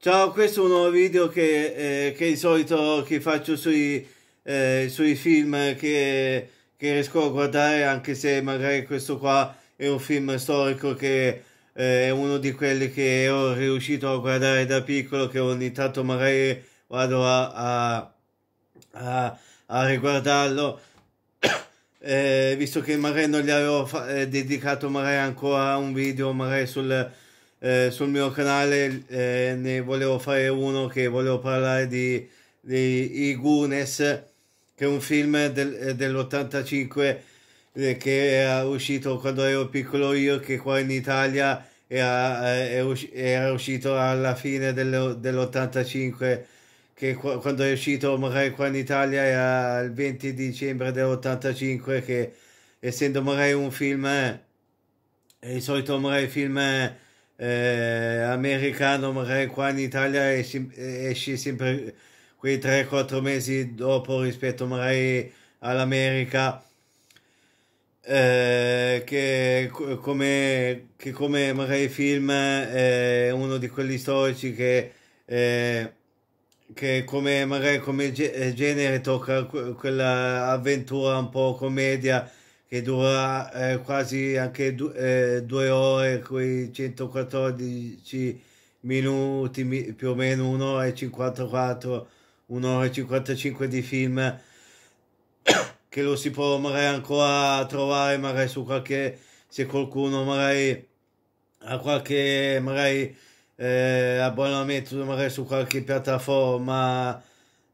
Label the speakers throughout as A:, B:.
A: Ciao, questo è un nuovo video che, eh, che di solito che faccio sui, eh, sui film che, che, riesco a guardare, anche se magari questo qua è un film storico che eh, è uno di quelli che ho riuscito a guardare da piccolo, che ogni tanto magari vado a, a, a, a riguardarlo, eh, visto che magari non gli avevo eh, dedicato magari ancora un video magari sul eh, sul mio canale eh, ne volevo fare uno che volevo parlare di, di I Gunes che è un film del, eh, dell'85 eh, che era uscito quando ero piccolo io, che qua in Italia era, eh, era uscito alla fine del, dell'85 che quando è uscito magari qua in Italia era il 20 dicembre dell'85 che essendo magari un film eh, il solito magari film eh, eh, americano, magari qua in Italia esci, esci sempre quei 3-4 mesi dopo rispetto magari all'America. Eh, che, come, che come magari film è eh, uno di quelli storici che, eh, che come magari come genere tocca quella avventura un po' commedia che dura eh, quasi anche du- eh, due ore, quei 114 minuti, mi- più o meno un'ora e 54, un'ora e 55 di film, che lo si può magari ancora trovare, magari su qualche, se qualcuno magari ha qualche, magari eh, abbonamento magari su qualche piattaforma,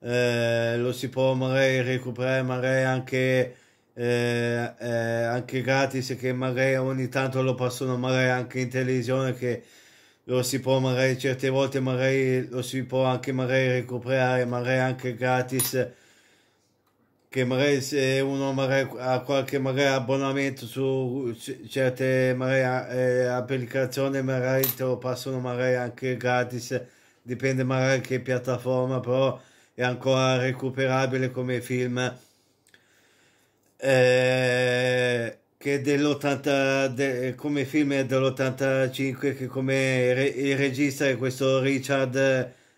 A: eh, lo si può magari recuperare magari anche eh, eh, anche gratis che magari ogni tanto lo passano magari anche in televisione che lo si può magari certe volte magari lo si può anche magari recuperare magari anche gratis che magari se uno magari ha qualche magari abbonamento su certe magari eh, applicazioni magari te lo passano magari anche gratis dipende magari che piattaforma però è ancora recuperabile come film eh, che dell'80 de, come film è dell'85 che come re, il regista è questo Richard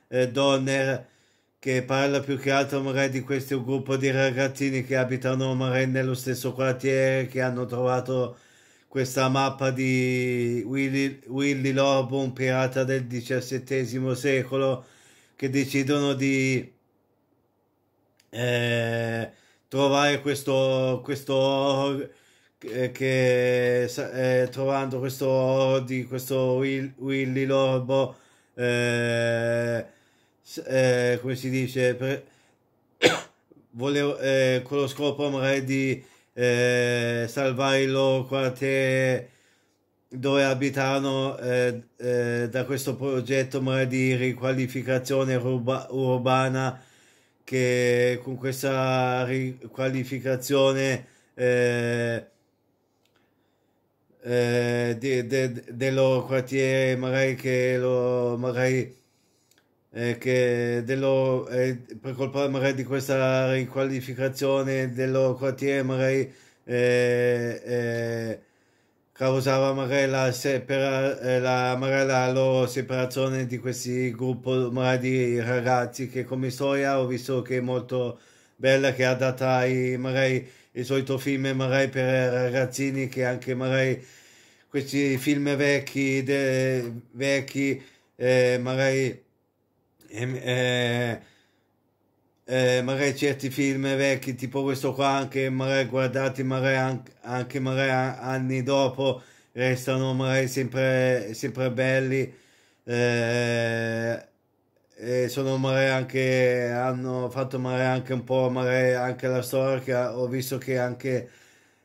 A: eh, Donner che parla più che altro magari di questo gruppo di ragazzini che abitano magari nello stesso quartiere che hanno trovato questa mappa di Willy, Willy Lobo, un pirata del XVII secolo, che decidono di eh, trovare questo, questo eh, che eh, trovando questo di questo Will, Willy Lorbo eh, eh come si dice per, volevo, eh, con lo scopo magari di eh, salvare il loro quartiere dove abitano da questo progetto magari di riqualificazione ruba, urbana che con questa riqualificazione eh, eh, de, de, de loro quartiere, magari che lo, magari eh, che dello, eh, per colpa magari di questa riqualificazione del loro quartiere, magari eh, eh causava magari la, separa, eh, la, magari la loro separazione di questi gruppi di ragazzi che come storia ho visto che è molto bella che è adatta ai magari il solito film magari per ragazzini che anche magari questi film vecchi, de, vecchi eh, magari ehm, eh, eh, eh, magari certi film vecchi tipo questo qua anche magari guardati magari anche, anche magari anni dopo restano magari sempre, sempre belli eh, e sono magari anche hanno fatto magari anche un po' magari anche la storia che ho visto che anche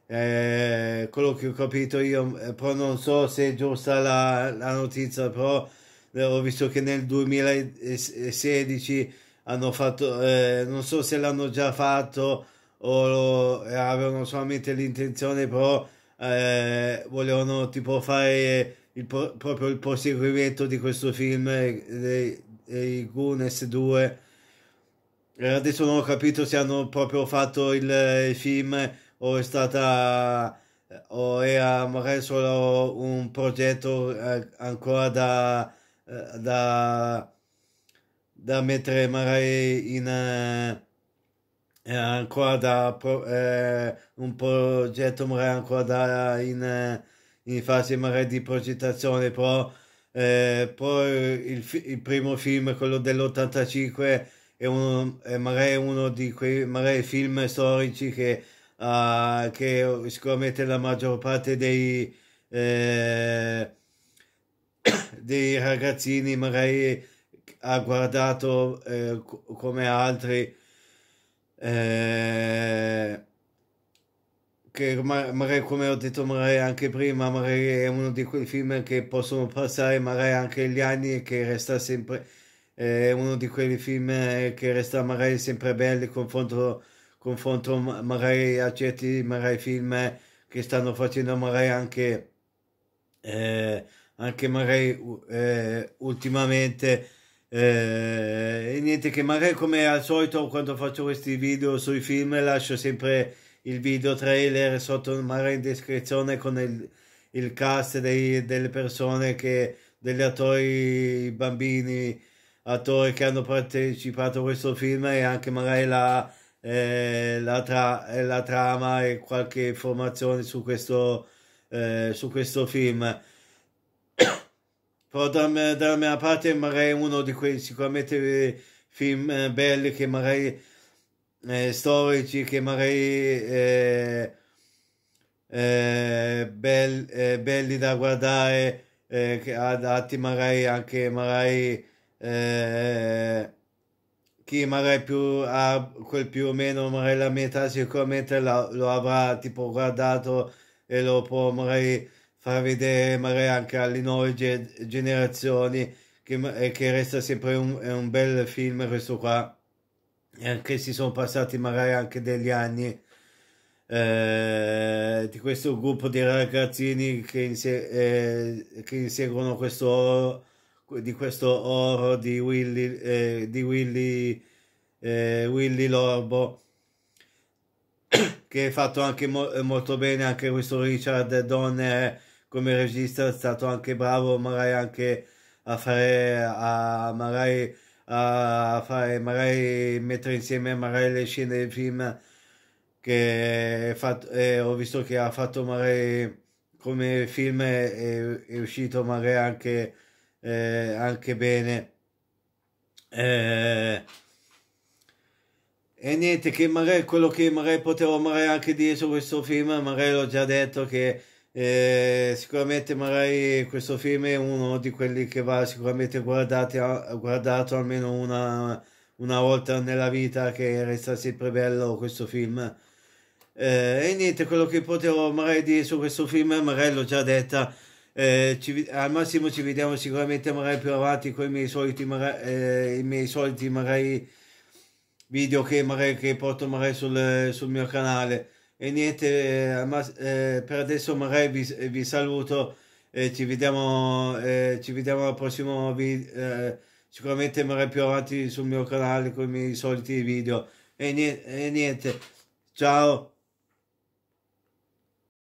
A: eh, quello che ho capito io eh, però non so se è giusta la, la notizia però eh, ho visto che nel 2016 hanno fatto, eh, non so se l'hanno già fatto o lo, eh, avevano solamente l'intenzione, però eh, volevano tipo fare il, proprio il proseguimento di questo film, eh, dei, dei Goonies 2. Eh, adesso non ho capito se hanno proprio fatto il, il eh, film o è stata o era magari solo un progetto ancora da, da da mettere magari in eh, eh, ancora da pro, eh, un progetto magari ancora da in, eh, in fase magari di progettazione però eh, poi il, il, primo film quello dell'85 è, uno, è magari uno di quei magari film storici che, uh, che sicuramente la maggior parte dei eh, dei ragazzini magari ha guardato eh, come altri eh, che magari come ho detto magari anche prima magari è uno di quei film che possono passare magari anche gli anni e che resta sempre eh, è uno di quei film eh, che resta magari sempre bello confronto, confronto magari a certi magari film eh, che stanno facendo magari anche eh, anche magari eh, ultimamente eh, e niente che magari come al solito quando faccio questi video sui film lascio sempre il video trailer sotto magari in descrizione con il, il cast dei, delle persone che degli attori bambini attori che hanno partecipato a questo film e anche magari la, eh, la, tra, la trama e qualche informazione su questo, eh, su questo film però dalla mia parte magari uno di quei sicuramente eh, film eh, belli che magari eh, storici che magari eh, eh, bel, eh, belli da guardare che adatti magari anche magari chi magari più ha quel più o meno magari la metà sicuramente la, lo avrà tipo guardato e lo può magari far vedere magari anche alle nuove ge generazioni che, eh, che, resta sempre un, un, bel film questo qua anche si sono passati magari anche degli anni eh, di questo gruppo di ragazzini che, inse eh, che inseguono questo oro, di questo oro di Willy, eh, di Willy, eh, Willy Lorbo che è fatto anche mo molto bene anche questo Richard Donner come regista è stato anche bravo magari anche a fare a magari a fare magari mettere insieme magari le scene del film che fatto, eh, ho visto che ha fatto magari come film è, è uscito magari anche, eh, anche bene eh, e niente che magari quello che magari potevo magari anche dire su questo film magari l'ho già detto che e eh, sicuramente magari questo film è uno di quelli che va sicuramente guardati, guardato almeno una, una volta nella vita che resta sempre bello questo film. Eh, e niente, quello che potevo magari dire su questo film, magari l'ho già detta, eh, ci, al massimo ci vediamo sicuramente magari più avanti con i miei soliti, magari, eh, i miei soliti magari video che, magari, che porto magari sul, sul mio canale. E niente, eh, ma, eh, per adesso Marei vi, eh, vi saluto. Eh, ci, vediamo, eh, ci vediamo al prossimo video. Eh, sicuramente Marei più avanti sul mio canale con i miei soliti video. E niente, e niente. ciao.